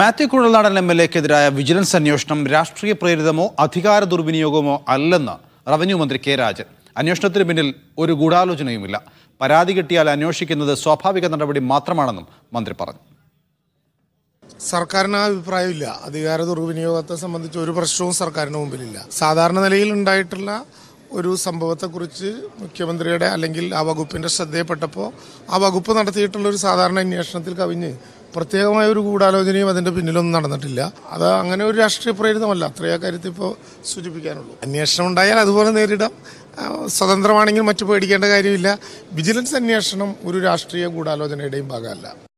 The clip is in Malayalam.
മാത്യു കുഴൽനാടൻ എം എൽ എക്കെതിരായ വിജിലൻസ് അന്വേഷണം രാഷ്ട്രീയ പ്രേരിതമോ അധികാര ദുർവിനിയോഗമോ അല്ലെന്ന് റവന്യൂ മന്ത്രി കെ രാജൻ അന്വേഷണത്തിന് പിന്നിൽ ഒരു ഗൂഢാലോചനയുമില്ല പരാതി കിട്ടിയാൽ അന്വേഷിക്കുന്നത് സ്വാഭാവിക നടപടി മാത്രമാണെന്നും മന്ത്രി പറഞ്ഞു സർക്കാരിന് ആ അഭിപ്രായമില്ല അധികാര ദുർവിനിയോഗത്തെ സംബന്ധിച്ച് ഒരു പ്രശ്നവും സർക്കാരിന് മുമ്പിലില്ല സാധാരണ നിലയിൽ ഉണ്ടായിട്ടുള്ള ഒരു സംഭവത്തെക്കുറിച്ച് മുഖ്യമന്ത്രിയുടെ അല്ലെങ്കിൽ ആ വകുപ്പിൻ്റെ ശ്രദ്ധയിൽപ്പെട്ടപ്പോൾ ആ വകുപ്പ് നടത്തിയിട്ടുള്ള ഒരു സാധാരണ അന്വേഷണത്തിൽ കവിഞ്ഞ് പ്രത്യേകമായ ഒരു ഗൂഢാലോചനയും അതിൻ്റെ പിന്നിലൊന്നും നടന്നിട്ടില്ല അത് അങ്ങനെ ഒരു രാഷ്ട്രീയ പ്രേരിതമല്ല അത്രയോ കാര്യത്തിൽ ഇപ്പോൾ സൂചിപ്പിക്കാനുള്ളൂ അന്വേഷണം ഉണ്ടായാൽ അതുപോലെ നേരിടാം സ്വതന്ത്രമാണെങ്കിൽ മറ്റു പേടിക്കേണ്ട കാര്യമില്ല വിജിലൻസ് അന്വേഷണം ഒരു രാഷ്ട്രീയ ഗൂഢാലോചനയുടെയും ഭാഗമല്ല